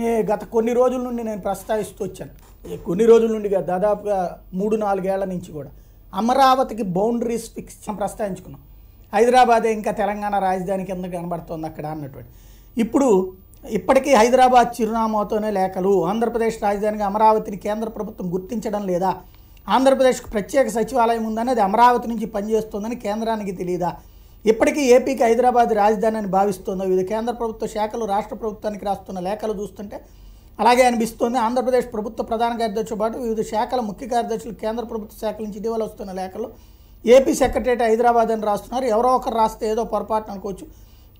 నే గత కొన్ని రోజుల నుండి నేను ప్రస్తావిస్తూ వచ్చాను కొన్ని రోజుల నుండి దాదాపుగా మూడు నాలుగేళ్ల నుంచి కూడా అమరావతికి బౌండరీస్ ఫిక్స్ ప్రస్తావించుకున్నాం హైదరాబాదే ఇంకా తెలంగాణ రాజధాని కింద కనబడుతోంది అక్కడ అన్నటువంటి ఇప్పుడు ఇప్పటికీ హైదరాబాద్ చిరునామాతోనే లేఖలు ఆంధ్రప్రదేశ్ రాజధానిగా అమరావతిని కేంద్ర ప్రభుత్వం గుర్తించడం లేదా ఆంధ్రప్రదేశ్కు ప్రత్యేక సచివాలయం ఉందని అది అమరావతి నుంచి పనిచేస్తుందని కేంద్రానికి తెలియదా ఇప్పటికీ ఏపీకి హైదరాబాద్ రాజధాని అని భావిస్తుందో వివిధ కేంద్ర ప్రభుత్వ శాఖలు రాష్ట్ర ప్రభుత్వానికి రాస్తున్న లేఖలు చూస్తుంటే అలాగే అనిపిస్తోంది ఆంధ్రప్రదేశ్ ప్రభుత్వ ప్రధాన కార్యదర్శితో పాటు వివిధ శాఖల ముఖ్య కార్యదర్శులు కేంద్ర ప్రభుత్వ శాఖ నుంచి ఇటీవల వస్తున్న లేఖలు ఏపీ సెక్రటరేట్ హైదరాబాద్ అని రాస్తున్నారు ఎవరో ఒకరు రాస్తే ఏదో పొరపాటు అనుకోవచ్చు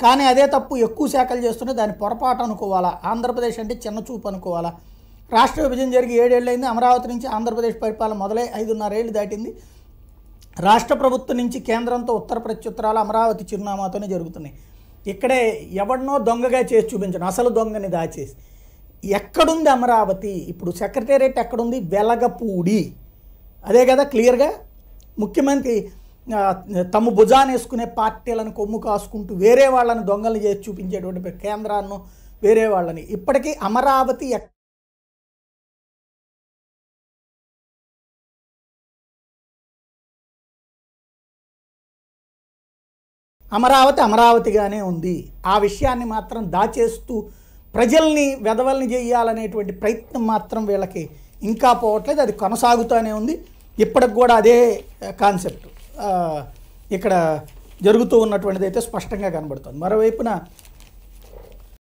కానీ అదే తప్పు ఎక్కువ శాఖలు చేస్తుంటే దాని పొరపాటు అనుకోవాలా ఆంధ్రప్రదేశ్ అంటే చిన్న చూపు అనుకోవాలా రాష్ట్ర విభజన జరిగి ఏడేళ్ళైంది అమరావతి నుంచి ఆంధ్రప్రదేశ్ పరిపాలన మొదలై ఐదున్నర ఏళ్ళు దాటింది రాష్ట్ర ప్రభుత్వం నుంచి కేంద్రంతో ఉత్తర ప్రత్యుత్తరాలు అమరావతి చిరునామాతోనే జరుగుతున్నాయి ఇక్కడే ఎవడనో దొంగగా చేసి చూపించడం అసలు దొంగని దాచేసి ఎక్కడుంది అమరావతి ఇప్పుడు సెక్రటేరియట్ ఎక్కడుంది వెలగపూడి అదే కదా క్లియర్గా ముఖ్యమంత్రి తమ భుజాన్ని వేసుకునే పార్టీలను కొమ్ము కాసుకుంటూ వేరే వాళ్ళని దొంగలు చేసి చూపించేటువంటి కేంద్రాన్ని వేరే వాళ్ళని ఇప్పటికీ అమరావతి అమరావతి అమరావతిగానే ఉంది ఆ విషయాన్ని మాత్రం దాచేస్తూ ప్రజల్ని వెదవల్ని చేయాలనేటువంటి ప్రయత్నం మాత్రం వీళ్ళకి ఇంకా పోవట్లేదు అది కొనసాగుతూనే ఉంది ఇప్పటికి కూడా అదే కాన్సెప్ట్ ఇక్కడ జరుగుతూ ఉన్నటువంటిది అయితే స్పష్టంగా కనబడుతుంది మరోవైపున